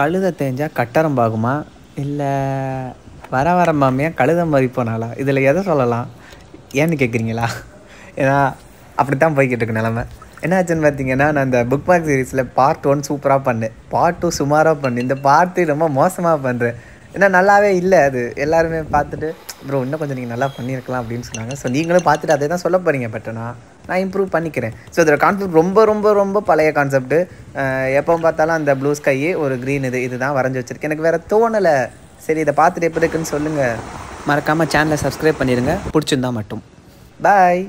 கழுத தேஞ்சால் கட்டரம்பாகுமா இல்லை வர வர மாமியாக கழுத மாதிரி போனாலா இதில் எதை சொல்லலாம் ஏன்னு கேட்குறீங்களா ஏன்னா அப்படி தான் போய்கிட்டு இருக்கு நிலமை என்னாச்சுன்னு பார்த்தீங்கன்னா நான் இந்த புக் மார்க் சீரீஸில் பார்ட் ஒன் சூப்பராக பண்ணேன் பார்ட் டூ சுமாராக பண்ணேன் இந்த பார்ட் த்ரீ ரொம்ப மோசமாக பண்ணுறேன் ஏன்னா நல்லாவே இல்லை அது எல்லாருமே பார்த்துட்டு ப்ரோ இன்னும் கொஞ்சம் நீங்கள் நல்லா பண்ணியிருக்கலாம் அப்படின்னு சொன்னாங்க ஸோ நீங்களும் பார்த்துட்டு அதே தான் சொல்ல போகிறீங்க பட் நான் நான் இம்ப்ரூவ் பண்ணிக்கிறேன் ஸோ இதோட கான்செப்ட் ரொம்ப ரொம்ப ரொம்ப பழைய கான்செப்ட்டு எப்போ பார்த்தாலும் அந்த ப்ளூ ஸ்கையே ஒரு க்ரீன் இது இது தான் வரைஞ்சி வச்சுருக்கேன் எனக்கு வேறு தோணலை சரி இதை பார்த்துட்டு எப்படி இருக்குன்னு சொல்லுங்கள் மறக்காமல் சேனலை சப்ஸ்கிரைப் பண்ணிடுங்க பிடிச்சிருந்தா மட்டும் பாய்